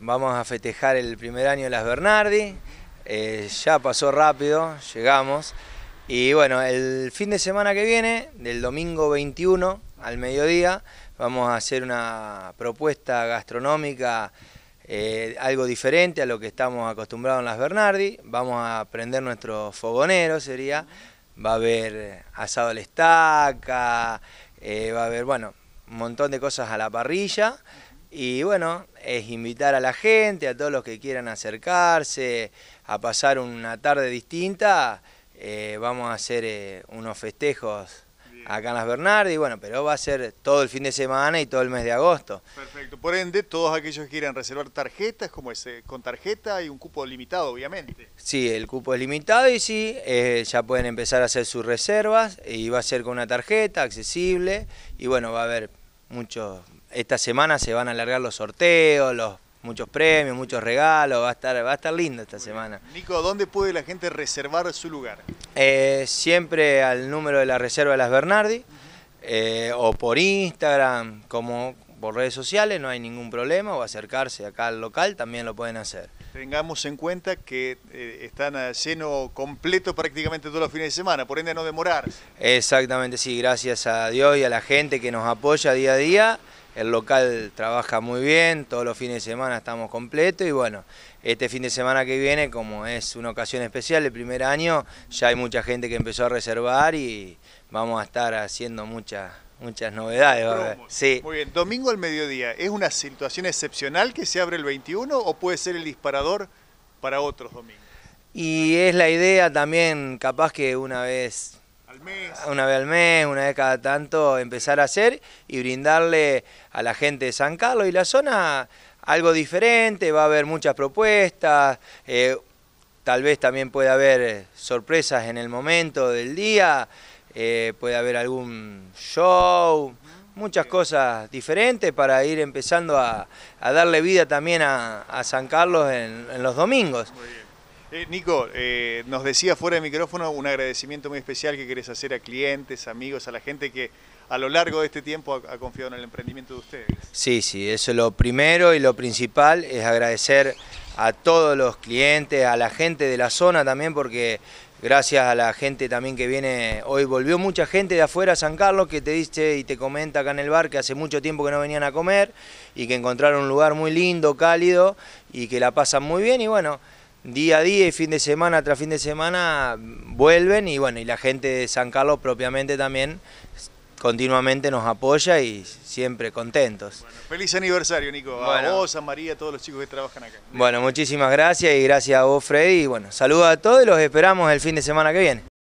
vamos a festejar el primer año de las Bernardi. Eh, ya pasó rápido, llegamos. Y bueno, el fin de semana que viene, del domingo 21 al mediodía, vamos a hacer una propuesta gastronómica, eh, algo diferente a lo que estamos acostumbrados en las Bernardi. Vamos a prender nuestro fogonero, sería. Va a haber eh, asado a la estaca, va a haber, bueno, un montón de cosas a la parrilla. Y bueno, es invitar a la gente, a todos los que quieran acercarse, a pasar una tarde distinta. Eh, vamos a hacer eh, unos festejos acá en las Bernardi, bueno, pero va a ser todo el fin de semana y todo el mes de agosto. Perfecto, por ende, todos aquellos que quieran reservar tarjetas, como ese eh, con tarjeta y un cupo limitado, obviamente. Sí, el cupo es limitado y sí, ya pueden empezar a hacer sus reservas y va a ser con una tarjeta accesible y bueno, va a haber muchos esta semana se van a alargar los sorteos, los muchos premios, muchos regalos, va a estar, va a estar lindo esta semana. Nico, ¿dónde puede la gente reservar su lugar? Eh, siempre al número de la reserva de las Bernardi, eh, o por Instagram, como por redes sociales, no hay ningún problema, o acercarse acá al local, también lo pueden hacer. Tengamos en cuenta que eh, están lleno completo prácticamente todos los fines de semana, por ende no demorar. Exactamente, sí, gracias a Dios y a la gente que nos apoya día a día el local trabaja muy bien, todos los fines de semana estamos completos y bueno, este fin de semana que viene, como es una ocasión especial, el primer año, ya hay mucha gente que empezó a reservar y vamos a estar haciendo muchas muchas novedades. Sí. Muy bien, domingo al mediodía, ¿es una situación excepcional que se abre el 21 o puede ser el disparador para otros domingos? Y es la idea también, capaz que una vez una vez al mes, una vez cada tanto empezar a hacer y brindarle a la gente de San Carlos y la zona algo diferente, va a haber muchas propuestas, eh, tal vez también puede haber sorpresas en el momento del día, eh, puede haber algún show, muchas cosas diferentes para ir empezando a, darle vida también a, San Carlos en, en los domingos. Eh, Nico, eh, nos decía fuera de micrófono un agradecimiento muy especial que querés hacer a clientes, amigos, a la gente que a lo largo de este tiempo ha, ha, confiado en el emprendimiento de ustedes. Sí, sí, eso es lo primero y lo principal es agradecer a todos los clientes, a la gente de la zona también, porque gracias a la gente también que viene, hoy volvió mucha gente de afuera a San Carlos que te dice y te comenta acá en el bar que hace mucho tiempo que no venían a comer y que encontraron un lugar muy lindo, cálido y que la pasan muy bien y bueno día a día y fin de semana tras fin de semana vuelven y bueno, y la gente de San Carlos propiamente también continuamente nos apoya y siempre contentos. feliz aniversario, Nico. A vos, a María, a todos los chicos que trabajan acá. Bueno, muchísimas gracias y gracias a vos, Freddy. Y bueno, saludos a todos y los esperamos el fin de semana que viene.